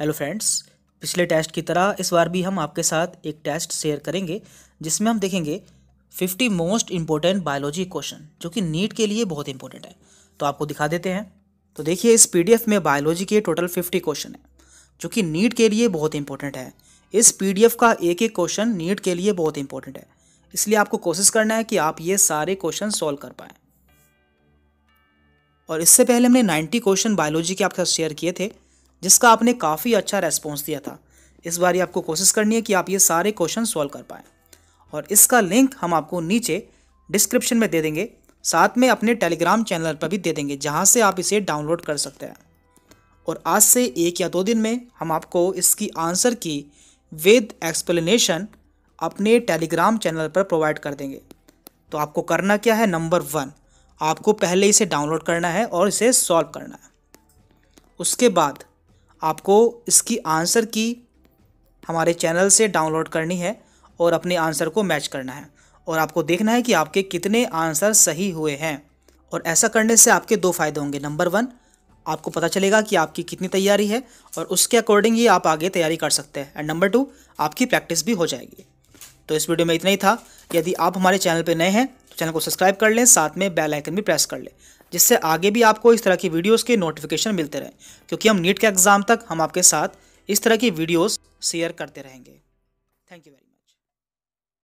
hello friends पिछले test की तरह इस बार भी हम आपके साथ एक टेस्ट शेयर करेंगे जिसमें हम देखेंगे 50 मोस्ट इम्पोर्टेंट बायोलॉजी क्वेश्चन जो कि नीट के लिए बहुत इंपॉर्टेंट है तो आपको दिखा देते हैं तो देखिए इस पीडीएफ में बायोलॉजी के टोटल 50 क्वेश्चन है जो कि नीट के लिए बहुत इंपॉर्टेंट है इस पी का एक एक क्वेश्चन नीट के लिए बहुत इंपॉर्टेंट है इसलिए आपको कोशिश करना है कि आप ये सारे क्वेश्चन सॉल्व कर पाएँ और इससे पहले हमने 90 क्वेश्चन बायोलॉजी के आपके साथ शेयर किए थे जिसका आपने काफ़ी अच्छा रेस्पॉन्स दिया था इस बार ये आपको कोशिश करनी है कि आप ये सारे क्वेश्चन सॉल्व कर पाएँ और इसका लिंक हम आपको नीचे डिस्क्रिप्शन में दे देंगे साथ में अपने टेलीग्राम चैनल पर भी दे देंगे जहाँ से आप इसे डाउनलोड कर सकते हैं और आज से एक या दो दिन में हम आपको इसकी आंसर की विद एक्सप्लेनेशन अपने टेलीग्राम चैनल पर प्रोवाइड कर देंगे तो आपको करना क्या है नंबर वन आपको पहले इसे डाउनलोड करना है और इसे सॉल्व करना है उसके बाद आपको इसकी आंसर की हमारे चैनल से डाउनलोड करनी है और अपने आंसर को मैच करना है और आपको देखना है कि आपके कितने आंसर सही हुए हैं और ऐसा करने से आपके दो फायदे होंगे नंबर वन आपको पता चलेगा कि आपकी कितनी तैयारी है और उसके अकॉर्डिंग ही आप आगे तैयारी कर सकते हैं एंड नंबर टू आपकी प्रैक्टिस भी हो जाएगी तो इस वीडियो में इतना ही था यदि आप हमारे चैनल पर नए हैं तो चैनल को सब्सक्राइब कर लें साथ में बेल आइकन भी प्रेस कर लें जिससे आगे भी आपको इस तरह की वीडियोस के नोटिफिकेशन मिलते रहें क्योंकि हम नीट के एग्ज़ाम तक हम आपके साथ इस तरह की वीडियोस शेयर करते रहेंगे थैंक यू वेरी